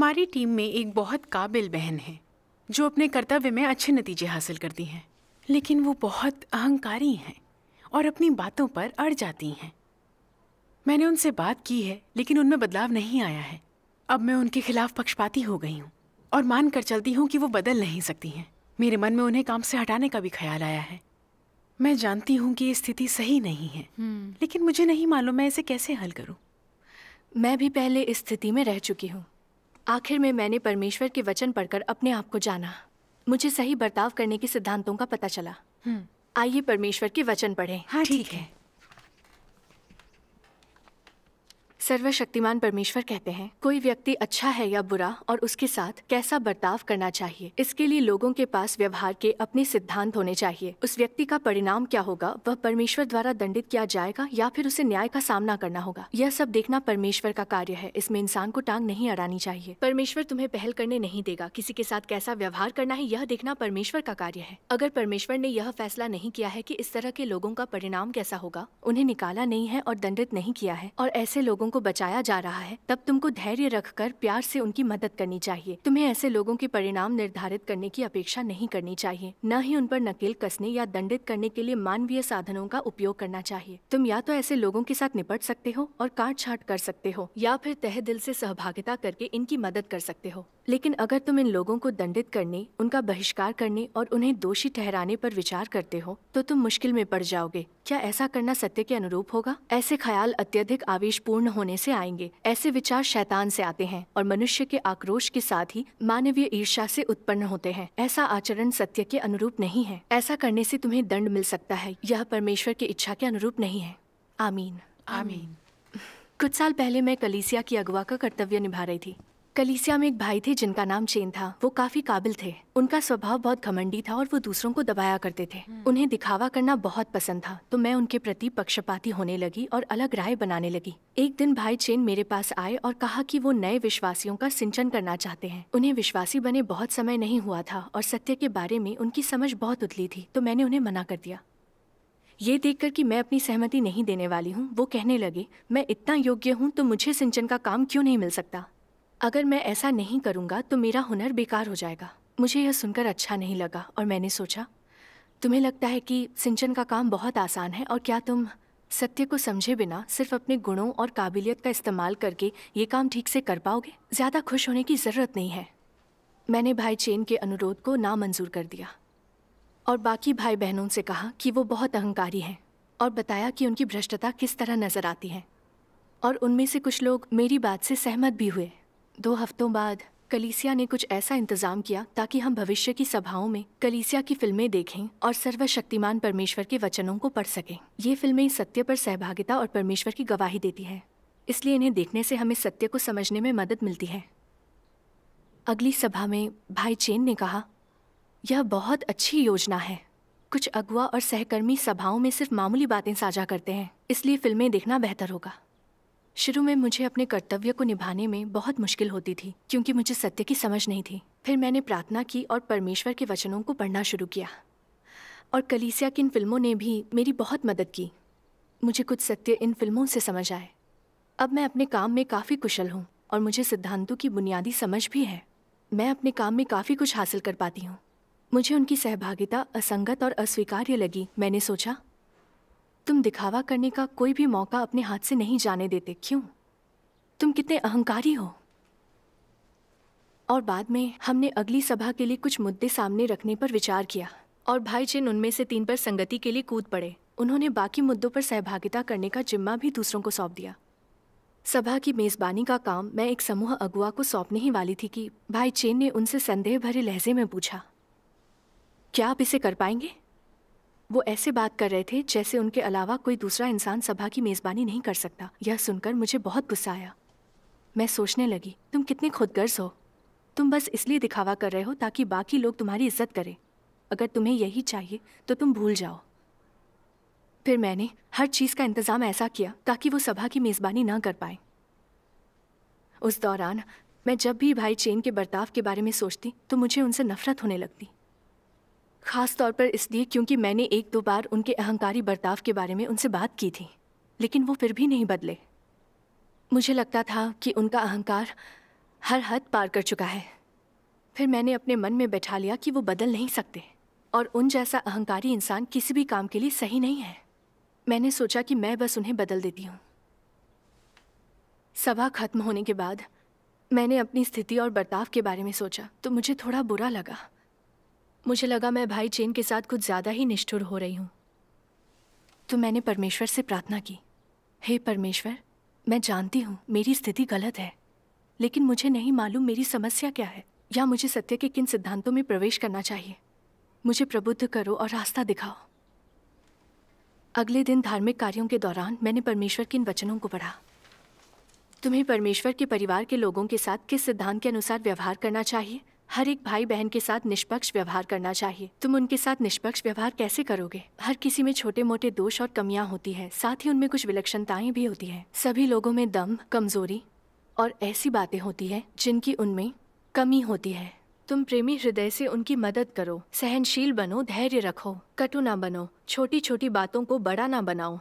हमारी टीम में एक बहुत काबिल बहन है जो अपने कर्तव्य में अच्छे नतीजे हासिल करती हैं लेकिन वो बहुत अहंकारी हैं और अपनी बातों पर अड़ जाती हैं मैंने उनसे बात की है लेकिन उनमें बदलाव नहीं आया है अब मैं उनके खिलाफ पक्षपाती हो गई हूँ और मान कर चलती हूँ कि वो बदल नहीं सकती हैं मेरे मन में उन्हें काम से हटाने का भी ख्याल आया है मैं जानती हूँ कि ये स्थिति सही नहीं है हम्म। लेकिन मुझे नहीं मालूम मैं इसे कैसे हल करूँ मैं भी पहले इस स्थिति में रह चुकी हूँ आखिर में मैंने परमेश्वर के वचन पढ़कर अपने आप को जाना मुझे सही बर्ताव करने के सिद्धांतों का पता चला हम्म। आइए परमेश्वर के वचन पढ़ें। हाँ ठीक है सर्वशक्तिमान परमेश्वर कहते हैं कोई व्यक्ति अच्छा है या बुरा और उसके साथ कैसा बर्ताव करना चाहिए इसके लिए लोगों के पास व्यवहार के अपने सिद्धांत होने चाहिए उस व्यक्ति का परिणाम क्या होगा वह परमेश्वर द्वारा दंडित किया जाएगा या फिर उसे न्याय का सामना करना होगा यह सब देखना परमेश्वर का कार्य है इसमें इंसान को टांग नहीं अड़ानी चाहिए परमेश्वर तुम्हें पहल करने नहीं देगा किसी के साथ कैसा व्यवहार करना है यह देखना परमेश्वर का कार्य है अगर परमेश्वर ने यह फैसला नहीं किया है की इस तरह के लोगों का परिणाम कैसा होगा उन्हें निकाला नहीं है और दंडित नहीं किया है और ऐसे लोगों लोगों को बचाया जा रहा है तब तुमको धैर्य रखकर प्यार से उनकी मदद करनी चाहिए तुम्हें ऐसे लोगों के परिणाम निर्धारित करने की अपेक्षा नहीं करनी चाहिए न ही उन पर नकेल कसने या दंडित करने के लिए मानवीय साधनों का उपयोग करना चाहिए तुम या तो ऐसे लोगों के साथ निपट सकते हो और काट छाट कर सकते हो या फिर तह दिल से सहभागिता करके इनकी मदद कर सकते हो लेकिन अगर तुम इन लोगों को दंडित करने उनका बहिष्कार करने और उन्हें दोषी ठहराने पर विचार करते हो तो तुम मुश्किल में पड़ जाओगे क्या ऐसा करना सत्य के अनुरूप होगा ऐसे ख्याल अत्यधिक पूर्ण हो होने से आएंगे ऐसे विचार शैतान से आते हैं और मनुष्य के आक्रोश के साथ ही मानवीय ईर्षा से उत्पन्न होते हैं ऐसा आचरण सत्य के अनुरूप नहीं है ऐसा करने से तुम्हें दंड मिल सकता है यह परमेश्वर की इच्छा के अनुरूप नहीं है आमीन आमीन कुछ साल पहले मैं कलीसिया की अगवा का कर्तव्य निभा रही थी कलीसिया में एक भाई थे जिनका नाम चेन था वो काफी काबिल थे उनका स्वभाव बहुत घमंडी था और वो दूसरों को दबाया करते थे हम्म। उन्हें दिखावा करना बहुत पसंद था तो मैं उनके प्रति पक्षपाती होने लगी और अलग राय बनाने लगी एक दिन भाई चेन मेरे पास आए और कहा कि वो नए विश्वासियों का सिंचन करना चाहते हैं उन्हें विश्वासी बने बहुत समय नहीं हुआ था और सत्य के बारे में उनकी समझ बहुत उतली थी तो मैंने उन्हें मना कर दिया ये देखकर कि मैं अपनी सहमति नहीं देने वाली हूँ वो कहने लगे मैं इतना योग्य हूँ तो मुझे सिंचन का काम क्यों नहीं मिल सकता अगर मैं ऐसा नहीं करूँगा तो मेरा हुनर बेकार हो जाएगा मुझे यह सुनकर अच्छा नहीं लगा और मैंने सोचा तुम्हें लगता है कि सिंचन का काम बहुत आसान है और क्या तुम सत्य को समझे बिना सिर्फ अपने गुणों और काबिलियत का इस्तेमाल करके ये काम ठीक से कर पाओगे ज़्यादा खुश होने की ज़रूरत नहीं है मैंने भाई चेन के अनुरोध को नामंजूर कर दिया और बाकी भाई बहनों से कहा कि वो बहुत अहंकारी हैं और बताया कि उनकी भ्रष्टता किस तरह नज़र आती है और उनमें से कुछ लोग मेरी बात से सहमत भी हुए दो हफ्तों बाद कलीसिया ने कुछ ऐसा इंतजाम किया ताकि हम भविष्य की सभाओं में कलीसिया की फिल्में देखें और सर्वशक्तिमान परमेश्वर के वचनों को पढ़ सकें ये फिल्में सत्य पर सहभागिता और परमेश्वर की गवाही देती है इसलिए इन्हें देखने से हमें सत्य को समझने में मदद मिलती है अगली सभा में भाई चेन ने कहा यह बहुत अच्छी योजना है कुछ अगुआ और सहकर्मी सभाओं में सिर्फ मामूली बातें साझा करते हैं इसलिए फिल्में देखना बेहतर होगा शुरू में मुझे अपने कर्तव्य को निभाने में बहुत मुश्किल होती थी क्योंकि मुझे सत्य की समझ नहीं थी फिर मैंने प्रार्थना की और परमेश्वर के वचनों को पढ़ना शुरू किया और कलीसिया की इन फिल्मों ने भी मेरी बहुत मदद की मुझे कुछ सत्य इन फिल्मों से समझ आए अब मैं अपने काम में काफ़ी कुशल हूँ और मुझे सिद्धांतों की बुनियादी समझ भी है मैं अपने काम में काफ़ी कुछ हासिल कर पाती हूँ मुझे उनकी सहभागिता असंगत और अस्वीकार्य लगी मैंने सोचा तुम दिखावा करने का कोई भी मौका अपने हाथ से नहीं जाने देते क्यों तुम कितने अहंकारी हो और बाद में हमने अगली सभा के लिए कुछ मुद्दे सामने रखने पर विचार किया और भाई जिन उनमें से तीन पर संगति के लिए कूद पड़े उन्होंने बाकी मुद्दों पर सहभागिता करने का जिम्मा भी दूसरों को सौंप दिया सभा की मेजबानी का काम मैं एक समूह अगुआ को सौंपने ही वाली थी कि भाई चेन ने उनसे संदेह भरे लहजे में पूछा क्या आप इसे कर पाएंगे वो ऐसे बात कर रहे थे जैसे उनके अलावा कोई दूसरा इंसान सभा की मेज़बानी नहीं कर सकता यह सुनकर मुझे बहुत गुस्सा आया मैं सोचने लगी तुम कितने खुदगर्ज हो तुम बस इसलिए दिखावा कर रहे हो ताकि बाकी लोग तुम्हारी इज्जत करें अगर तुम्हें यही चाहिए तो तुम भूल जाओ फिर मैंने हर चीज़ का इंतज़ाम ऐसा किया ताकि वो सभा की मेज़बानी ना कर पाए उस दौरान मैं जब भी भाई चेन के बर्ताव के बारे में सोचती तो मुझे उनसे नफरत होने लगती खास तौर पर इसलिए क्योंकि मैंने एक दो बार उनके अहंकारी बर्ताव के बारे में उनसे बात की थी लेकिन वो फिर भी नहीं बदले मुझे लगता था कि उनका अहंकार हर हद पार कर चुका है फिर मैंने अपने मन में बैठा लिया कि वो बदल नहीं सकते और उन जैसा अहंकारी इंसान किसी भी काम के लिए सही नहीं है मैंने सोचा कि मैं बस उन्हें बदल देती हूँ सभा खत्म होने के बाद मैंने अपनी स्थिति और बर्ताव के बारे में सोचा तो मुझे थोड़ा बुरा लगा मुझे लगा मैं भाई चेन के साथ कुछ ज़्यादा ही निष्ठुर हो रही हूँ तो मैंने परमेश्वर से प्रार्थना की हे परमेश्वर मैं जानती हूँ मेरी स्थिति गलत है लेकिन मुझे नहीं मालूम मेरी समस्या क्या है या मुझे सत्य के किन सिद्धांतों में प्रवेश करना चाहिए मुझे प्रबुद्ध करो और रास्ता दिखाओ अगले दिन धार्मिक कार्यों के दौरान मैंने परमेश्वर के इन वचनों को पढ़ा तुम्हें परमेश्वर के परिवार के लोगों के साथ किस सिद्धांत के अनुसार व्यवहार करना चाहिए हर एक भाई बहन के साथ निष्पक्ष व्यवहार करना चाहिए तुम उनके साथ निष्पक्ष व्यवहार कैसे करोगे हर किसी में छोटे मोटे दोष और कमियां होती है साथ ही उनमें कुछ विलक्षणताएं भी होती है सभी लोगों में दम कमजोरी और ऐसी बातें होती है जिनकी उनमें कमी होती है तुम प्रेमी हृदय से उनकी मदद करो सहनशील बनो धैर्य रखो कटु ना बनो छोटी छोटी बातों को बड़ा ना बनाओ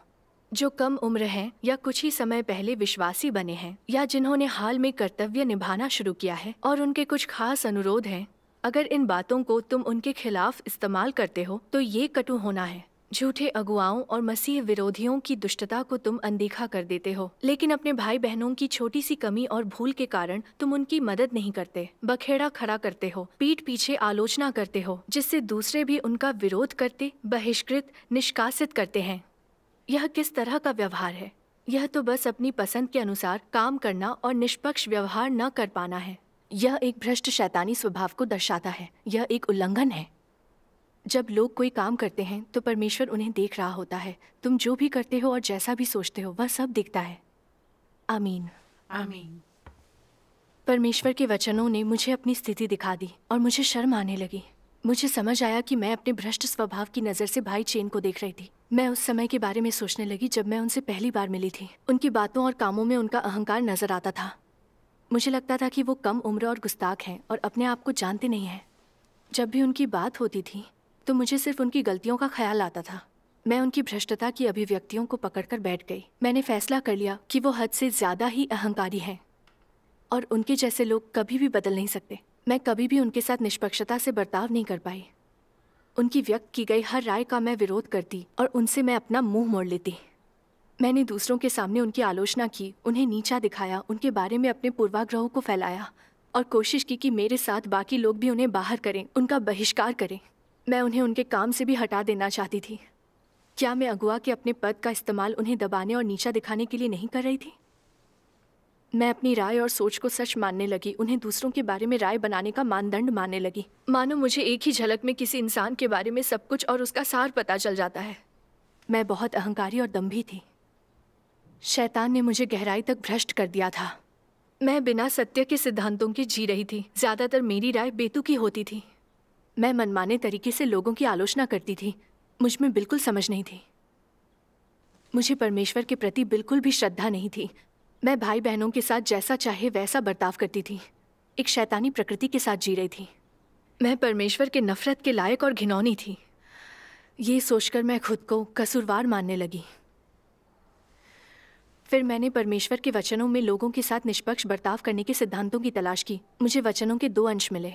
जो कम उम्र हैं या कुछ ही समय पहले विश्वासी बने हैं या जिन्होंने हाल में कर्तव्य निभाना शुरू किया है और उनके कुछ खास अनुरोध हैं अगर इन बातों को तुम उनके खिलाफ इस्तेमाल करते हो तो ये कटु होना है झूठे अगुआओं और मसीह विरोधियों की दुष्टता को तुम अनदेखा कर देते हो लेकिन अपने भाई बहनों की छोटी सी कमी और भूल के कारण तुम उनकी मदद नहीं करते बखेड़ा खड़ा करते हो पीठ पीछे आलोचना करते हो जिससे दूसरे भी उनका विरोध करते बहिष्कृत निष्कासित करते हैं यह किस तरह का व्यवहार है यह तो बस अपनी पसंद के अनुसार काम करना और निष्पक्ष व्यवहार न कर पाना है यह एक भ्रष्ट शैतानी स्वभाव को दर्शाता है यह एक उल्लंघन है जब लोग कोई काम करते हैं तो परमेश्वर उन्हें देख रहा होता है तुम जो भी करते हो और जैसा भी सोचते हो वह सब दिखता है आमीन आमीन परमेश्वर के वचनों ने मुझे अपनी स्थिति दिखा दी और मुझे शर्म आने लगी मुझे समझ आया कि मैं अपने भ्रष्ट स्वभाव की नज़र से भाई चेन को देख रही थी मैं उस समय के बारे में सोचने लगी जब मैं उनसे पहली बार मिली थी उनकी बातों और कामों में उनका अहंकार नजर आता था मुझे लगता था कि वो कम उम्र और गुस्ताख हैं और अपने आप को जानते नहीं हैं जब भी उनकी बात होती थी तो मुझे सिर्फ उनकी गलतियों का ख्याल आता था मैं उनकी भ्रष्टता की अभिव्यक्तियों को पकड़कर बैठ गई मैंने फैसला कर लिया कि वो हद से ज़्यादा ही अहंकारी हैं और उनके जैसे लोग कभी भी बदल नहीं सकते मैं कभी भी उनके साथ निष्पक्षता से बर्ताव नहीं कर पाई उनकी व्यक्त की गई हर राय का मैं विरोध करती और उनसे मैं अपना मुंह मोड़ लेती मैंने दूसरों के सामने उनकी आलोचना की उन्हें नीचा दिखाया उनके बारे में अपने पूर्वाग्रहों को फैलाया और कोशिश की कि मेरे साथ बाकी लोग भी उन्हें बाहर करें उनका बहिष्कार करें मैं उन्हें उनके काम से भी हटा देना चाहती थी क्या मैं अगुआ के अपने पद का इस्तेमाल उन्हें दबाने और नीचा दिखाने के लिए नहीं कर रही थी मैं अपनी राय और सोच को सच मानने लगी उन्हें दूसरों के बारे में राय बनाने का मानदंड मानने लगी मानो मुझे एक ही झलक में किसी इंसान के बारे में सब कुछ और उसका सार पता चल जाता है मैं बहुत अहंकारी और दम्भी थी शैतान ने मुझे गहराई तक भ्रष्ट कर दिया था मैं बिना सत्य के सिद्धांतों के जी रही थी ज़्यादातर मेरी राय बेतुकी होती थी मैं मनमाने तरीके से लोगों की आलोचना करती थी मुझ में बिल्कुल समझ नहीं थी मुझे परमेश्वर के प्रति बिल्कुल भी श्रद्धा नहीं थी मैं भाई बहनों के साथ जैसा चाहे वैसा बर्ताव करती थी एक शैतानी प्रकृति के साथ जी रही थी मैं परमेश्वर के नफरत के लायक और घिनौनी थी ये सोचकर मैं खुद को कसूरवार मानने लगी फिर मैंने परमेश्वर के वचनों में लोगों के साथ निष्पक्ष बर्ताव करने के सिद्धांतों की तलाश की मुझे वचनों के दो अंश मिले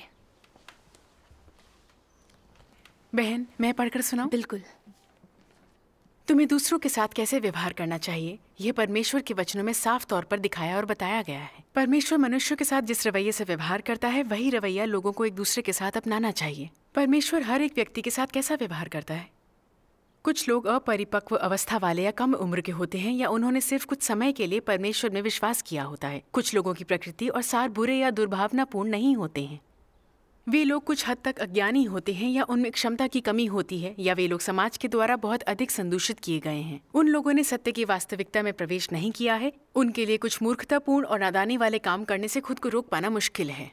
बहन मैं पढ़कर सुनाऊं बिल्कुल तुम्हें दूसरों के साथ कैसे व्यवहार करना चाहिए यह परमेश्वर के वचनों में साफ तौर पर दिखाया और बताया गया है परमेश्वर मनुष्य के साथ जिस रवैये से व्यवहार करता है वही रवैया लोगों को एक दूसरे के साथ अपनाना चाहिए परमेश्वर हर एक व्यक्ति के साथ कैसा व्यवहार करता है कुछ लोग अपरिपक्व अवस्था वाले या कम उम्र के होते हैं या उन्होंने सिर्फ कुछ समय के लिए परमेश्वर में विश्वास किया होता है कुछ लोगों की प्रकृति और सार बुरे या दुर्भावनापूर्ण नहीं होते हैं वे लोग कुछ हद तक अज्ञानी होते हैं या उनमें क्षमता की कमी होती है या वे लोग समाज के द्वारा बहुत अधिक संदूषित किए गए हैं उन लोगों ने सत्य की वास्तविकता में प्रवेश नहीं किया है उनके लिए कुछ मूर्खतापूर्ण और नादानी वाले काम करने से खुद को रोक पाना मुश्किल है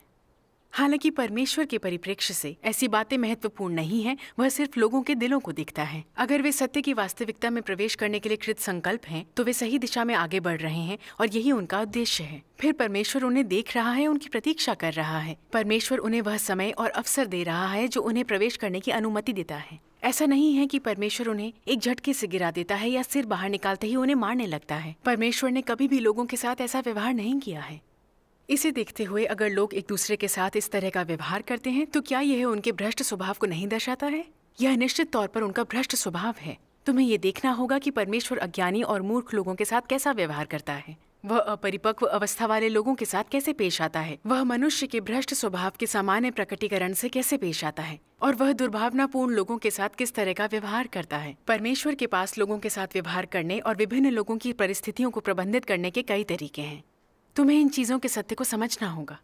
हालांकि परमेश्वर के परिप्रेक्ष्य से ऐसी बातें महत्वपूर्ण नहीं हैं, वह सिर्फ लोगों के दिलों को देखता है अगर वे सत्य की वास्तविकता में प्रवेश करने के लिए कृत संकल्प हैं, तो वे सही दिशा में आगे बढ़ रहे हैं और यही उनका उद्देश्य है फिर परमेश्वर उन्हें देख रहा है उनकी प्रतीक्षा कर रहा है परमेश्वर उन्हें वह समय और अवसर दे रहा है जो उन्हें प्रवेश करने की अनुमति देता है ऐसा नहीं है कि परमेश्वर उन्हें एक झटके से गिरा देता है या सिर बाहर निकालते ही उन्हें मारने लगता है परमेश्वर ने कभी भी लोगों के साथ ऐसा व्यवहार नहीं किया है इसे देखते हुए अगर लोग एक दूसरे के साथ इस तरह का व्यवहार करते हैं तो क्या यह उनके भ्रष्ट स्वभाव को नहीं दर्शाता है यह निश्चित तौर पर उनका भ्रष्ट स्वभाव है तुम्हें ये देखना होगा कि परमेश्वर अज्ञानी और मूर्ख लोगों के साथ कैसा व्यवहार करता है वह अपरिपक्व अवस्था वाले लोगों के साथ कैसे पेश आता है वह मनुष्य के भ्रष्ट स्वभाव के सामान्य प्रकटीकरण से कैसे पेश आता है और वह दुर्भावनापूर्ण लोगों के साथ किस तरह का व्यवहार करता है परमेश्वर के पास लोगों के साथ व्यवहार करने और विभिन्न लोगों की परिस्थितियों को प्रबंधित करने के कई तरीके हैं तुम्हें इन चीज़ों के सत्य को समझना होगा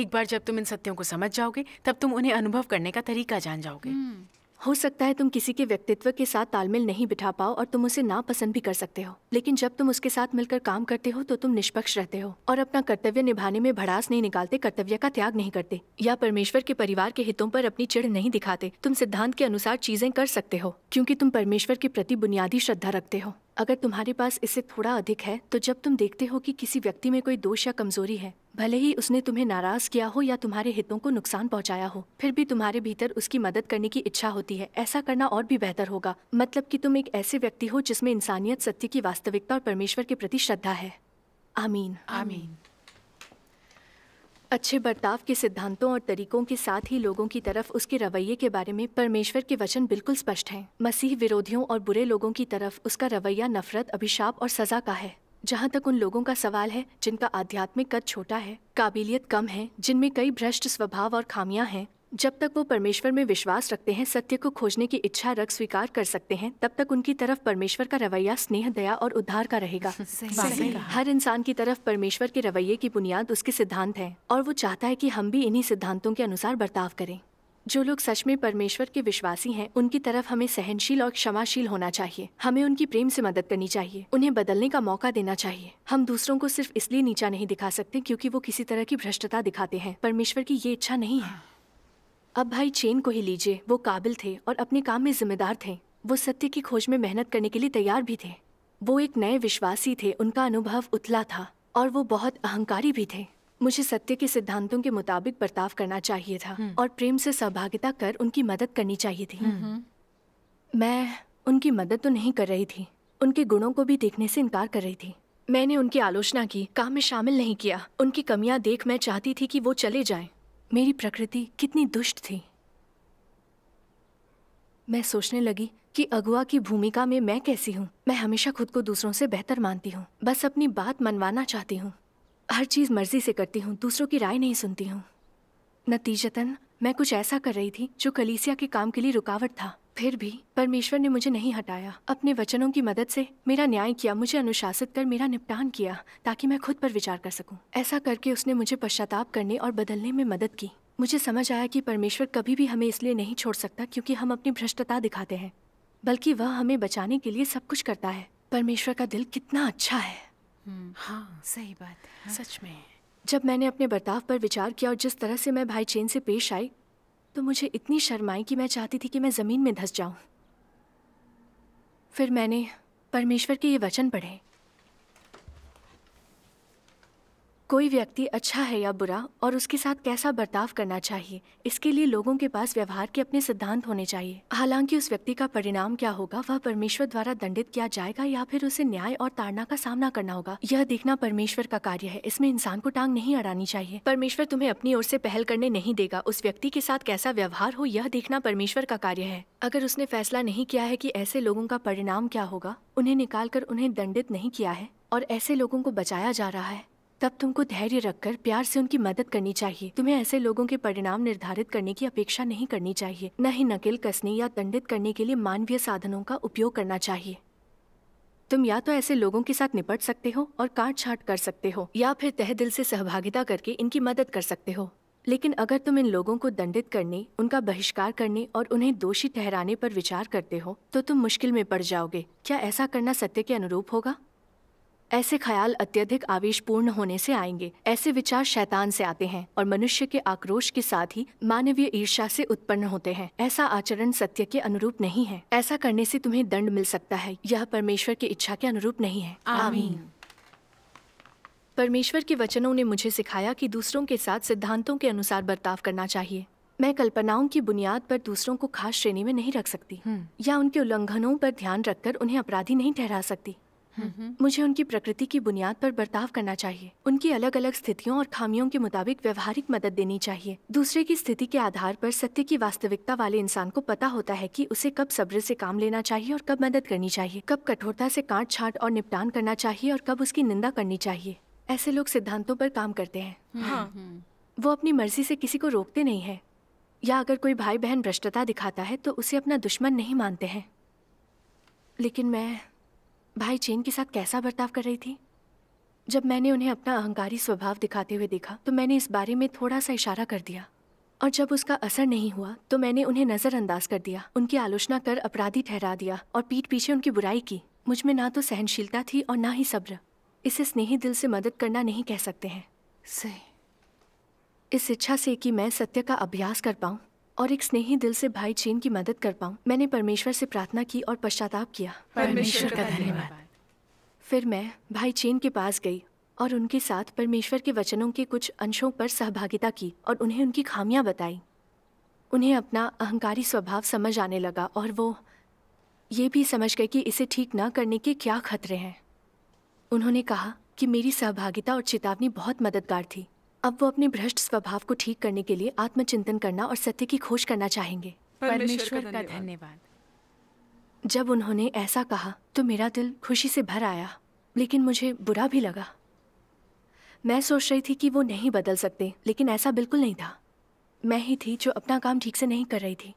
एक बार जब तुम इन सत्यों को समझ जाओगे तब तुम उन्हें अनुभव करने का तरीका जान जाओगे हम्म। हो सकता है तुम किसी के व्यक्तित्व के साथ तालमेल नहीं बिठा पाओ और तुम उसे नापसंद भी कर सकते हो लेकिन जब तुम उसके साथ मिलकर काम करते हो तो तुम निष्पक्ष रहते हो और अपना कर्तव्य निभाने में भड़ास नहीं निकालते कर्तव्य का त्याग नहीं करते या परमेश्वर के परिवार के हितों पर अपनी चिड़ नहीं दिखाते तुम सिद्धांत के अनुसार चीजें कर सकते हो क्योंकि तुम परमेश्वर के प्रति बुनियादी श्रद्धा रखते हो अगर तुम्हारे पास इससे थोड़ा अधिक है तो जब तुम देखते हो कि किसी व्यक्ति में कोई दोष या कमजोरी है भले ही उसने तुम्हें नाराज किया हो या तुम्हारे हितों को नुकसान पहुंचाया हो फिर भी तुम्हारे भीतर उसकी मदद करने की इच्छा होती है ऐसा करना और भी बेहतर होगा मतलब कि तुम एक ऐसे व्यक्ति हो जिसमें इंसानियत सत्य की वास्तविकता और परमेश्वर के प्रति श्रद्धा है आमीन आमीन अच्छे बर्ताव के सिद्धांतों और तरीकों के साथ ही लोगों की तरफ उसके रवैये के बारे में परमेश्वर के वचन बिल्कुल स्पष्ट हैं मसीह विरोधियों और बुरे लोगों की तरफ उसका रवैया नफरत अभिशाप और सजा का है जहाँ तक उन लोगों का सवाल है जिनका आध्यात्मिक कद छोटा है काबिलियत कम है जिनमें कई भ्रष्ट स्वभाव और खामियां हैं जब तक वो परमेश्वर में विश्वास रखते हैं सत्य को खोजने की इच्छा रख स्वीकार कर सकते हैं तब तक उनकी तरफ परमेश्वर का रवैया स्नेह दया और उद्धार का रहेगा हर इंसान की तरफ परमेश्वर के रवैये की बुनियाद उसके सिद्धांत है और वो चाहता है कि हम भी इन्हीं सिद्धांतों के अनुसार बर्ताव करें जो लोग सच में परमेश्वर के विश्वासी हैं उनकी तरफ हमें सहनशील और क्षमाशील होना चाहिए हमें उनकी प्रेम से मदद करनी चाहिए उन्हें बदलने का मौका देना चाहिए हम दूसरों को सिर्फ इसलिए नीचा नहीं दिखा सकते क्योंकि वो किसी तरह की भ्रष्टता दिखाते हैं परमेश्वर की ये इच्छा नहीं है अब भाई चेन को ही लीजिए वो काबिल थे और अपने काम में जिम्मेदार थे वो सत्य की खोज में मेहनत करने के लिए तैयार भी थे वो एक नए विश्वासी थे उनका अनुभव उतला था और वो बहुत अहंकारी भी थे मुझे सत्य के सिद्धांतों के मुताबिक बर्ताव करना चाहिए था हम्म। और प्रेम से सहभागिता कर उनकी मदद करनी चाहिए थी हम्म। मैं उनकी मदद तो नहीं कर रही थी उनके गुणों को भी देखने से इनकार कर रही थी मैंने उनकी आलोचना की काम में शामिल नहीं किया उनकी कमियां देख मैं चाहती थी कि वो चले जाएं। मेरी प्रकृति कितनी दुष्ट थी मैं सोचने लगी कि अगुआ की भूमिका में मैं कैसी हूँ मैं हमेशा खुद को दूसरों से बेहतर मानती हूँ बस अपनी बात मनवाना चाहती हूँ हर चीज़ मर्जी से करती हूँ दूसरों की राय नहीं सुनती हूँ नतीजतन मैं कुछ ऐसा कर रही थी जो कलीसिया के काम के लिए रुकावट था फिर भी परमेश्वर ने मुझे नहीं हटाया अपने वचनों की मदद से मेरा न्याय किया मुझे अनुशासित कर मेरा निपटान किया ताकि मैं खुद पर विचार कर सकूं। ऐसा करके उसने मुझे पश्चाताप करने और बदलने में मदद की मुझे समझ आया कि परमेश्वर कभी भी हमें इसलिए नहीं छोड़ सकता क्योंकि हम अपनी भ्रष्टता दिखाते हैं बल्कि वह हमें बचाने के लिए सब कुछ करता है परमेश्वर का दिल कितना अच्छा है हम्म, हाँ सही बात है सच में जब मैंने अपने बर्ताव पर विचार किया और जिस तरह से मैं भाई चेन से पेश आई तो मुझे इतनी शर्माई कि मैं चाहती थी कि मैं ज़मीन में धंस जाऊं। फिर मैंने परमेश्वर के ये वचन पढ़े कोई व्यक्ति अच्छा है या बुरा और उसके साथ कैसा बर्ताव करना चाहिए इसके लिए लोगों के पास व्यवहार के अपने सिद्धांत होने चाहिए हालांकि उस व्यक्ति का परिणाम क्या होगा वह परमेश्वर द्वारा दंडित किया जाएगा या फिर उसे न्याय और ताड़ना का सामना करना होगा यह देखना परमेश्वर का कार्य है इसमें इंसान को टांग नहीं अड़ानी चाहिए परमेश्वर तुम्हें अपनी ओर से पहल करने नहीं देगा उस व्यक्ति के साथ कैसा व्यवहार हो यह देखना परमेश्वर का कार्य है अगर उसने फैसला नहीं किया है कि ऐसे लोगों का परिणाम क्या होगा उन्हें निकाल कर उन्हें दंडित नहीं किया है और ऐसे लोगों को बचाया जा रहा है तब तुमको धैर्य रखकर प्यार से उनकी मदद करनी चाहिए तुम्हें ऐसे लोगों के परिणाम निर्धारित करने की अपेक्षा नहीं करनी चाहिए न ही नकेल कसने या दंडित करने के लिए मानवीय साधनों का उपयोग करना चाहिए तुम या तो ऐसे लोगों के साथ निपट सकते हो और काट छाट कर सकते हो या फिर तह दिल से सहभागिता करके इनकी मदद कर सकते हो लेकिन अगर तुम इन लोगों को दंडित करने उनका बहिष्कार करने और उन्हें दोषी ठहराने पर विचार करते हो तो तुम मुश्किल में पड़ जाओगे क्या ऐसा करना सत्य के अनुरूप होगा ऐसे ख्याल अत्यधिक आवेशपूर्ण होने से आएंगे ऐसे विचार शैतान से आते हैं और मनुष्य के आक्रोश के साथ ही मानवीय ईर्षा से उत्पन्न होते हैं ऐसा आचरण सत्य के अनुरूप नहीं है ऐसा करने से तुम्हें दंड मिल सकता है यह परमेश्वर की इच्छा के अनुरूप नहीं है आमीन परमेश्वर के वचनों ने मुझे सिखाया कि दूसरों के साथ सिद्धांतों के अनुसार बर्ताव करना चाहिए मैं कल्पनाओं की बुनियाद पर दूसरों को खास श्रेणी में नहीं रख सकती हम्म। या उनके उल्लंघनों पर ध्यान रखकर उन्हें अपराधी नहीं ठहरा सकती हम्म। मुझे उनकी प्रकृति की बुनियाद पर बर्ताव करना चाहिए उनकी अलग अलग स्थितियों और खामियों के मुताबिक व्यवहारिक मदद देनी चाहिए दूसरे की स्थिति के आधार पर सत्य की वास्तविकता वाले इंसान को पता होता है कि उसे कब सब्र से काम लेना चाहिए और कब मदद करनी चाहिए कब कठोरता से काट छाट और निपटान करना चाहिए और कब उसकी निंदा करनी चाहिए ऐसे लोग सिद्धांतों पर काम करते हैं हम्म। हाँ। वो अपनी मर्जी से किसी को रोकते नहीं है या अगर कोई भाई बहन भ्रष्टता दिखाता है तो उसे अपना दुश्मन नहीं मानते हैं लेकिन मैं भाई चेन के साथ कैसा बर्ताव कर रही थी जब मैंने उन्हें अपना अहंकारी स्वभाव दिखाते हुए देखा तो मैंने इस बारे में थोड़ा सा इशारा कर दिया और जब उसका असर नहीं हुआ तो मैंने उन्हें नज़रअंदाज कर दिया उनकी आलोचना कर अपराधी ठहरा दिया और पीठ पीछे उनकी बुराई की मुझ में ना तो सहनशीलता थी और ना ही सब्र इसे स्नेही दिल से मदद करना नहीं कह सकते हैं सही इस इच्छा से कि मैं सत्य का अभ्यास कर पाऊँ और एक स्नेही दिल से भाई चीन की मदद कर पाऊँ मैंने परमेश्वर से प्रार्थना की और पश्चाताप किया परमेश्वर का धन्यवाद फिर मैं भाई चीन के पास गई और उनके साथ परमेश्वर के वचनों के कुछ अंशों पर सहभागिता की और उन्हें उनकी खामियां बताई उन्हें अपना अहंकारी स्वभाव समझ आने लगा और वो ये भी समझ गए कि इसे ठीक ना करने के क्या खतरे हैं उन्होंने कहा कि मेरी सहभागिता और चेतावनी बहुत मददगार थी अब वो अपने भ्रष्ट स्वभाव को ठीक करने के लिए आत्मचिंतन करना और सत्य की खोज करना चाहेंगे परमेश्वर का धन्यवाद जब उन्होंने ऐसा कहा तो मेरा दिल खुशी से भर आया लेकिन मुझे बुरा भी लगा मैं सोच रही थी कि वो नहीं बदल सकते लेकिन ऐसा बिल्कुल नहीं था मैं ही थी जो अपना काम ठीक से नहीं कर रही थी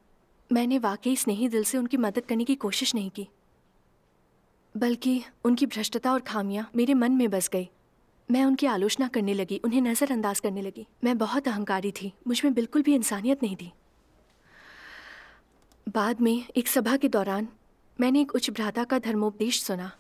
मैंने वाकई स्नेही दिल से उनकी मदद करने की कोशिश नहीं की बल्कि उनकी भ्रष्टता और खामियां मेरे मन में बस गई मैं उनकी आलोचना करने लगी उन्हें नज़रअंदाज करने लगी मैं बहुत अहंकारी थी मुझ में बिल्कुल भी इंसानियत नहीं थी बाद में एक सभा के दौरान मैंने एक उच्च भ्राता का धर्मोपदेश सुना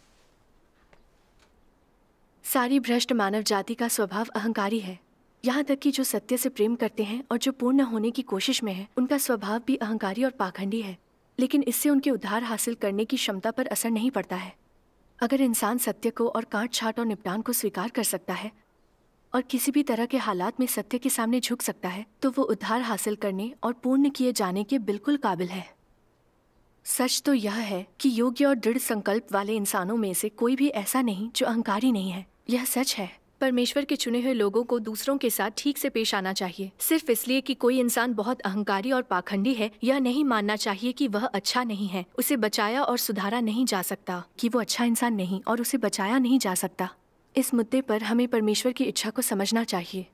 सारी भ्रष्ट मानव जाति का स्वभाव अहंकारी है यहाँ तक कि जो सत्य से प्रेम करते हैं और जो पूर्ण होने की कोशिश में है उनका स्वभाव भी अहंकारी और पाखंडी है लेकिन इससे उनके उद्धार हासिल करने की क्षमता पर असर नहीं पड़ता है अगर इंसान सत्य को और काट छाट और निपटान को स्वीकार कर सकता है और किसी भी तरह के हालात में सत्य के सामने झुक सकता है तो वो उद्धार हासिल करने और पूर्ण किए जाने के बिल्कुल काबिल है सच तो यह है कि योग्य और दृढ़ संकल्प वाले इंसानों में से कोई भी ऐसा नहीं जो अहंकारी नहीं है यह सच है परमेश्वर के चुने हुए लोगों को दूसरों के साथ ठीक से पेश आना चाहिए सिर्फ इसलिए कि कोई इंसान बहुत अहंकारी और पाखंडी है यह नहीं मानना चाहिए कि वह अच्छा नहीं है उसे बचाया और सुधारा नहीं जा सकता कि वो अच्छा इंसान नहीं और उसे बचाया नहीं जा सकता इस मुद्दे पर हमें परमेश्वर की इच्छा को समझना चाहिए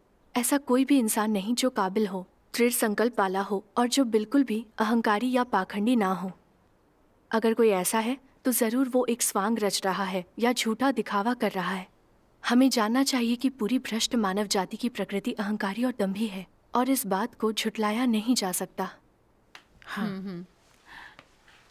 ऐसा कोई भी इंसान नहीं जो काबिल हो दृढ़ संकल्प वाला हो और जो बिल्कुल भी अहंकारी या पाखंडी ना हो अगर कोई ऐसा है तो ज़रूर वो एक स्वांग रच रहा है या झूठा दिखावा कर रहा है हमें जानना चाहिए कि पूरी भ्रष्ट मानव जाति की प्रकृति अहंकारी और दम्भी है और इस बात को झुटलाया नहीं जा सकता हाँ हम्म, हम्म।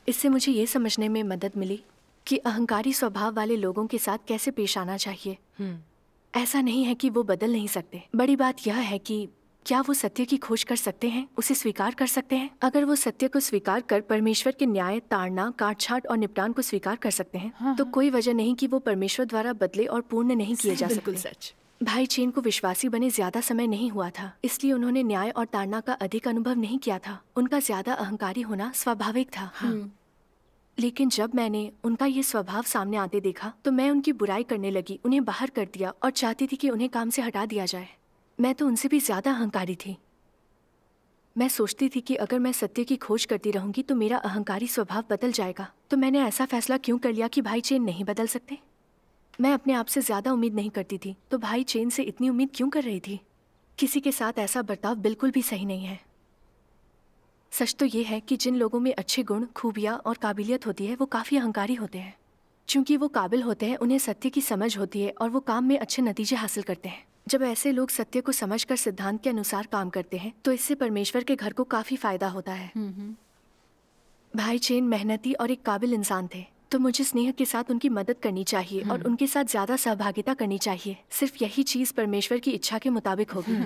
इससे मुझे ये समझने में मदद मिली कि अहंकारी स्वभाव वाले लोगों के साथ कैसे पेश आना चाहिए हम्म। ऐसा नहीं है कि वो बदल नहीं सकते बड़ी बात यह है कि क्या वो सत्य की खोज कर सकते हैं उसे स्वीकार कर सकते हैं अगर वो सत्य को स्वीकार कर परमेश्वर के न्याय ताड़ना काट छाट और निपटान को स्वीकार कर सकते हैं हाँ, तो हाँ। कोई वजह नहीं कि वो परमेश्वर द्वारा बदले और पूर्ण नहीं किए जा सकते सच भाई चेन को विश्वासी बने ज्यादा समय नहीं हुआ था इसलिए उन्होंने न्याय और ताड़ना का अधिक अनुभव नहीं किया था उनका ज्यादा अहंकारी होना स्वाभाविक था हाँ। हम्म। लेकिन जब मैंने उनका ये स्वभाव सामने आते देखा तो मैं उनकी बुराई करने लगी उन्हें बाहर कर दिया और चाहती थी कि उन्हें काम से हटा दिया जाए मैं तो उनसे भी ज्यादा अहंकारी थी मैं सोचती थी कि अगर मैं सत्य की खोज करती रहूंगी तो मेरा अहंकारी स्वभाव बदल जाएगा तो मैंने ऐसा फैसला क्यों कर लिया कि भाई चेन नहीं बदल सकते मैं अपने आप से ज्यादा उम्मीद नहीं करती थी तो भाई चेन से इतनी उम्मीद क्यों कर रही थी किसी के साथ ऐसा बर्ताव बिल्कुल भी सही नहीं है सच तो ये है कि जिन लोगों में अच्छे गुण खूबियाँ और काबिलियत होती है वो काफ़ी अहंकारी होते हैं चूंकि वो काबिल होते हैं उन्हें सत्य की समझ होती है और वो काम में अच्छे नतीजे हासिल करते हैं जब ऐसे लोग सत्य को समझकर सिद्धांत के अनुसार काम करते हैं तो इससे परमेश्वर के घर को काफी फायदा होता है भाई चेन मेहनती और एक काबिल इंसान थे तो मुझे स्नेह के साथ उनकी मदद करनी चाहिए और हम्म। उनके साथ ज्यादा सहभागिता करनी चाहिए सिर्फ यही चीज परमेश्वर की इच्छा के मुताबिक होगी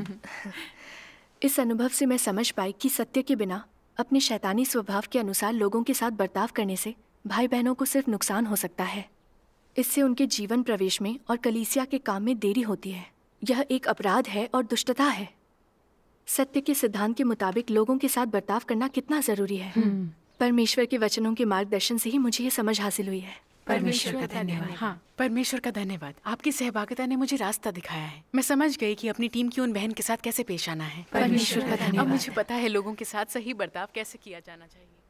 इस अनुभव से मैं समझ पाई कि सत्य के बिना अपने शैतानी स्वभाव के अनुसार लोगों के साथ बर्ताव करने से भाई बहनों को सिर्फ नुकसान हो सकता है इससे उनके जीवन प्रवेश में और कलीसिया के काम में देरी होती है यह एक अपराध है और दुष्टता है सत्य के सिद्धांत के मुताबिक लोगों के साथ बर्ताव करना कितना जरूरी है हम्म। परमेश्वर के वचनों के मार्गदर्शन से ही मुझे यह समझ हासिल हुई है परमेश्वर का धन्यवाद हाँ परमेश्वर का धन्यवाद आपकी सहभागिता ने मुझे रास्ता दिखाया है मैं समझ गई कि अपनी टीम की उन बहन के साथ कैसे पेश आना है परमेश्वर का धन्यवाद अब मुझे पता है लोगों के साथ सही बर्ताव कैसे किया जाना चाहिए